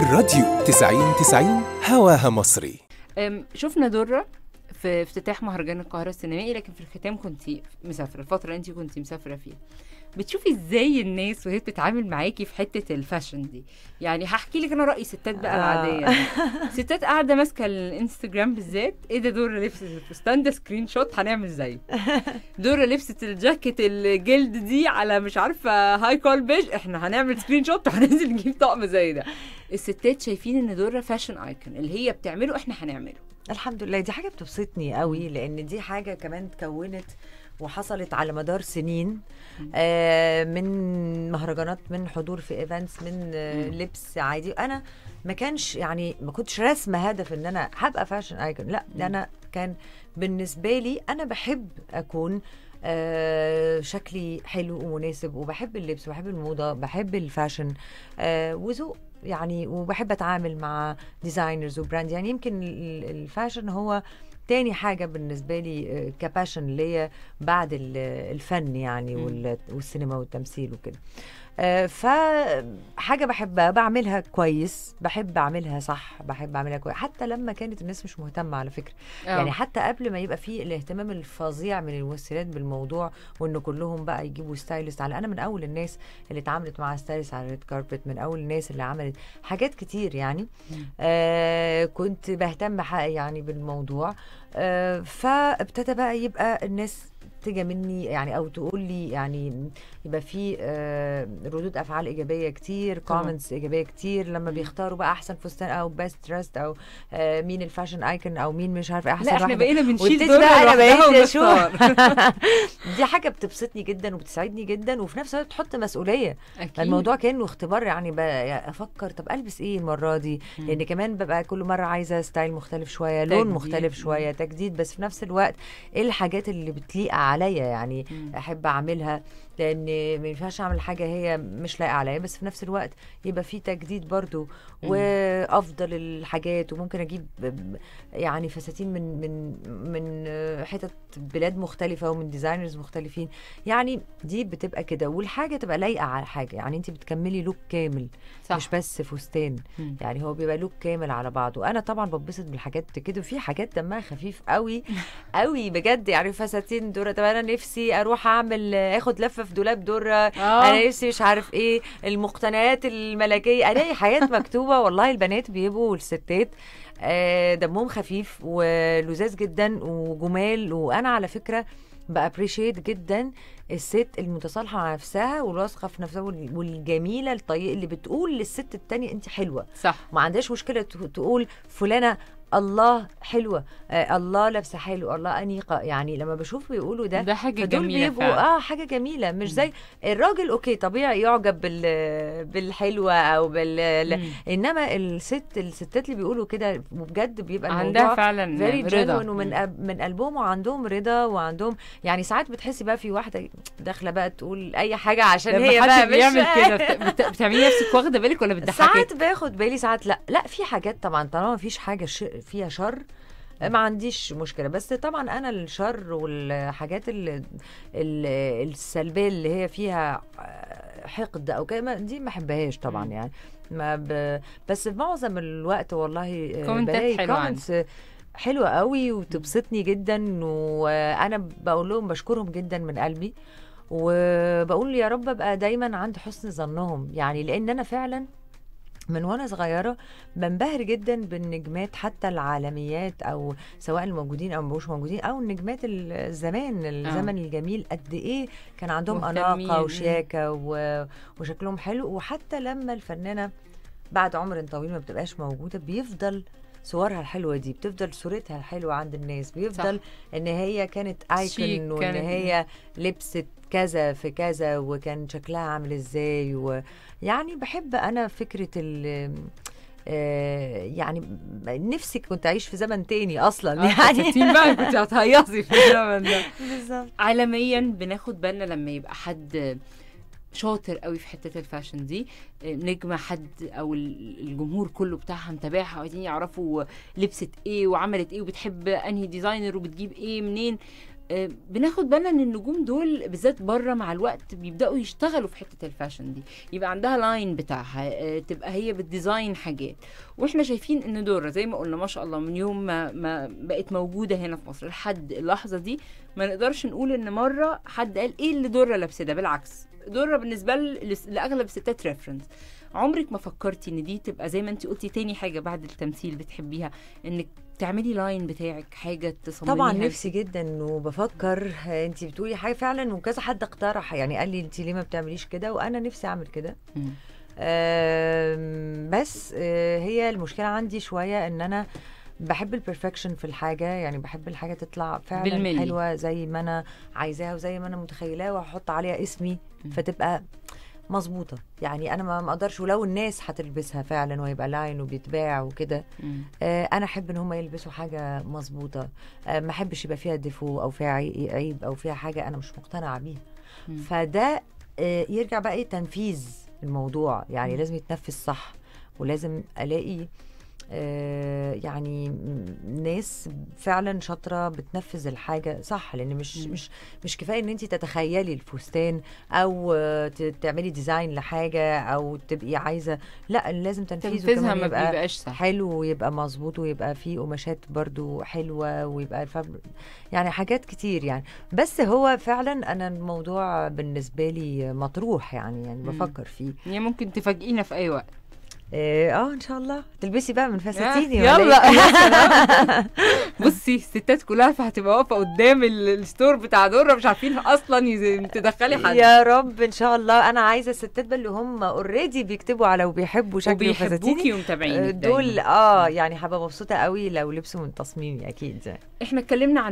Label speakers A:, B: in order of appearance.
A: الراديو 90 90 هواها مصري شفنا درة في افتتاح مهرجان القاهرة السينمائي لكن في الختام كنت مسافرة الفترة اللي انت كنت مسافرة فيها بتشوفي ازاي الناس وهي بتتعامل معاكي في حته الفاشن دي يعني هحكي لك انا رايي ستات بقى آه. العاديه يعني. ستات قاعده ماسكه الانستجرام بالذات ايه ده دور لبست الفستان ده سكرين شوت هنعمل زيه دور لبست الجاكيت الجلد دي على مش عارفه هاي كول بيج احنا هنعمل سكرين شوت وهننزل نجيب طقم زي ده
B: الستات شايفين ان دول فاشن ايكون اللي هي بتعمله احنا هنعمله الحمد لله دي حاجه بتبسطني قوي لان دي حاجه كمان تكونت وحصلت على مدار سنين آه من مهرجانات من حضور في ايفنتس من آه لبس عادي انا ما كانش يعني ما كنتش راسمه هدف ان انا هبقى فاشن ايكون لا ده انا كان بالنسبه لي انا بحب اكون آه شكلي حلو ومناسب وبحب اللبس وبحب الموضه بحب الفاشن آه وذوق يعني وبحب اتعامل مع ديزاينرز وبراند يعني يمكن الفاشن هو تاني حاجه بالنسبه لي آه، كباشن ليا بعد الفن يعني والسينما والتمثيل وكده آه، فحاجه بحبها بعملها كويس بحب اعملها صح بحب اعملها كويس حتى لما كانت الناس مش مهتمه على فكره أوه. يعني حتى قبل ما يبقى في الاهتمام الفظيع من الممثلات بالموضوع وان كلهم بقى يجيبوا ستايلست على انا من اول الناس اللي اتعاملت مع ستايلست على ريد كاربت من اول الناس اللي عملت حاجات كتير يعني آه كنت بهتم يعني بالموضوع آه، فابتدى بقى يبقى الناس تيجي مني يعني او تقول لي يعني يبقى في آه، ردود افعال ايجابيه كتير كومنتس ايجابيه كتير لما بيختاروا بقى احسن فستان او بيست تراست او آه، مين الفاشن ايكون او مين مش عارف إيه، احسن لا احنا بقينا بنشيل دور انا بقيت دي حاجه بتبسطني جدا وبتسعدني جدا وفي نفس الوقت بتحط مسؤوليه أكيد. الموضوع كانه اختبار يعني, يعني افكر طب البس ايه المره دي لان كمان ببقى كل مره عايزه ستايل مختلف شويه لون مختلف شويه تجديد بس في نفس الوقت ايه الحاجات اللي بتليق عليا يعني احب اعملها لان ما ينفعش اعمل حاجه هي مش لايقه عليا بس في نفس الوقت يبقى في تجديد برضو وافضل الحاجات وممكن اجيب يعني فساتين من من من حتت بلاد مختلفه ومن ديزاينرز مختلفين يعني دي بتبقى كده والحاجه تبقى لايقه على حاجه يعني انت بتكملي لوك كامل صح. مش بس فستان يعني هو بيبقى لوك كامل على بعضه انا طبعا ببسط بالحاجات كده في حاجات دمها خفيف قوي قوي بجد يعني فساتين دورة طب انا نفسي اروح اعمل اخد لفه في دولاب دره أوه. انا نفسي مش عارف ايه المقتنيات الملكيه الاقي حاجات مكتوبه والله البنات بيبقوا الستات آه، دمهم خفيف ولذاذ جدا وجمال وانا على فكره بابريشيت جدا الست المتصالحه مع نفسها والواثقه في نفسها والجميله الطي... اللي بتقول للست التانية انت حلوه صح ما عندهاش مشكله تقول فلانه الله حلوه آه الله لابسه حلو الله انيقه يعني لما بشوف بيقولوا ده ده حاجه جميله بيبقوا فعلا. اه حاجه جميله مش زي الراجل اوكي طبيعي يعجب بال بالحلوه او بال مم. انما الست الستات اللي بيقولوا كده وبجد بيبقى عندها فعلا رضا ومن من قلبهم وعندهم رضا وعندهم يعني ساعات بتحسي بقى في واحده داخله بقى تقول اي حاجه عشان هي بقى مش بيعمل كده بتعملي نفسك واخده بالك ولا بتضحكي ساعات باخد بالي ساعات لا لا في حاجات طبعا طالما مفيش حاجه شيء فيها شر ما عنديش مشكله بس طبعا انا الشر والحاجات السلبيه اللي هي فيها آه، حقد او كده دي ما أحبهاش طبعا يعني ما ب... بس في معظم الوقت والله آه، بلاقي كومنتس حلوه قوي وتبسطني جدا وانا بقول لهم بشكرهم جدا من قلبي وبقول يا رب ابقى دايما عند حسن ظنهم يعني لان انا فعلا من وانا صغيره بنبهر جدا بالنجمات حتى العالميات او سواء الموجودين او مش موجودين او النجمات الزمان الزمن أوه. الجميل قد ايه كان عندهم اناقه وشياكه وشكلهم حلو وحتى لما الفنانه بعد عمر طويل ما بتبقاش موجوده بيفضل صورها الحلوه دي بتفضل صورتها الحلوه عند الناس بيفضل صح. ان هي كانت ايكون وان هي لبست كذا في كذا وكان شكلها عامل ازاي ويعني بحب انا فكره ال آه، يعني نفسي كنت اعيش في زمن تاني اصلا آه، يعني بقى كنت هتهيصي في الزمن ده بالظبط عالميا بناخد بالنا لما يبقى حد
A: شاطر قوي في حته الفاشن دي نجمه حد او الجمهور كله بتاعها متابعها وعايزين يعرفوا لبست ايه وعملت ايه وبتحب انهي ديزاينر وبتجيب ايه منين آه، بناخد بالنا ان النجوم دول بالذات بره مع الوقت بيبداوا يشتغلوا في حته الفاشن دي يبقى عندها لاين بتاعها آه، تبقى هي بتديزاين حاجات واحنا شايفين ان دورة زي ما قلنا ما شاء الله من يوم ما, ما بقت موجوده هنا في مصر لحد اللحظه دي ما نقدرش نقول ان مره حد قال ايه اللي دورة لابسه ده بالعكس دورة بالنسبه لاغلب الستات ريفرنس عمرك ما فكرتي ان دي تبقى زي ما انت
B: قلتي تاني حاجه بعد التمثيل بتحبيها انك تعملي لاين بتاعك حاجه تصمميها طبعا نفسي جدا وبفكر انت بتقولي حاجه فعلا وكذا حد اقترح يعني قال لي انت ليه ما بتعمليش كده وانا نفسي اعمل كده بس آه، هي المشكله عندي شويه ان انا بحب البرفكشن في الحاجه يعني بحب الحاجه تطلع فعلا بالملي. حلوه زي ما انا عايزاها وزي ما انا متخيلاها واحط عليها اسمي فتبقى مظبوطه يعني انا ما اقدرش ولو الناس هتلبسها فعلا ويبقى لاين وبيتباع وكده آه انا احب ان هم يلبسوا حاجه مظبوطه آه ما احبش يبقى فيها ديفو او فيها عيب او فيها حاجه انا مش مقتنعه بيها فده آه يرجع بقى ايه تنفيذ الموضوع يعني م. لازم يتنفذ صح ولازم الاقي آه، يعني ناس فعلا شاطره بتنفذ الحاجه صح لان مش م. مش مش كفايه ان انت تتخيلي الفستان او تعملي ديزاين لحاجه او تبقي عايزه لا لازم تنفيذه تنفيذها ما بيبقاش صح. حلو ويبقى مظبوط ويبقى فيه قماشات برضو حلوه ويبقى يعني حاجات كتير يعني بس هو فعلا انا الموضوع بالنسبه لي مطروح يعني يعني م. بفكر فيه يعني ممكن تفاجئينا في اي وقت إيه اه ان شاء الله تلبسي بقى من فساتيني يلا إيه؟ بصي الستات كلها
A: فهتبقى واقفه قدام الستور بتاع دره مش عارفين اصلا تدخلي حد يا
B: رب ان شاء الله انا عايزه الستات بقى اللي هم اوريدي بيكتبوا على وبيحبوا شكل فساتيني وبيحبوكي ومتابعيني دول اه يعني هبقى مبسوطه قوي لو لبسوا من تصميمي اكيد
A: احنا اتكلمنا عن